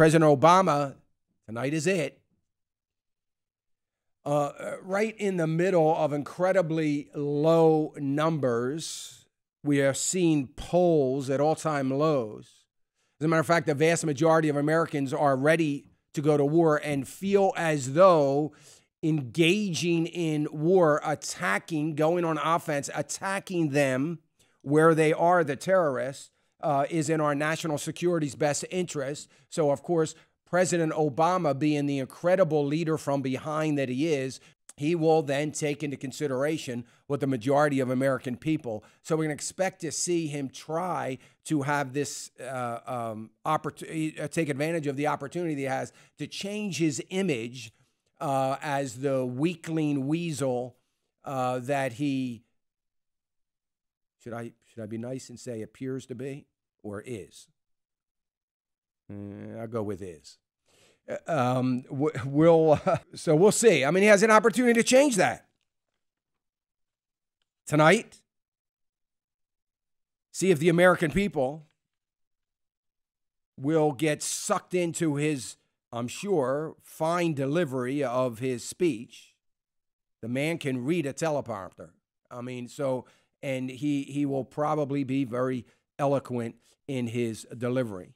President Obama, tonight is it, uh, uh, right in the middle of incredibly low numbers. We are seeing polls at all time lows. As a matter of fact, the vast majority of Americans are ready to go to war and feel as though engaging in war, attacking, going on offense, attacking them where they are, the terrorists, uh, is in our national security's best interest. So, of course, President Obama, being the incredible leader from behind that he is, he will then take into consideration what the majority of American people. So we're going to expect to see him try to have this uh, um, opportunity, uh, take advantage of the opportunity he has to change his image uh, as the weakling weasel uh, that he should I should I be nice and say appears to be or is? Mm, I'll go with is. Uh, um, we'll uh, so we'll see. I mean, he has an opportunity to change that tonight. See if the American people will get sucked into his, I'm sure, fine delivery of his speech. The man can read a teleprompter. I mean, so and he he will probably be very eloquent in his delivery.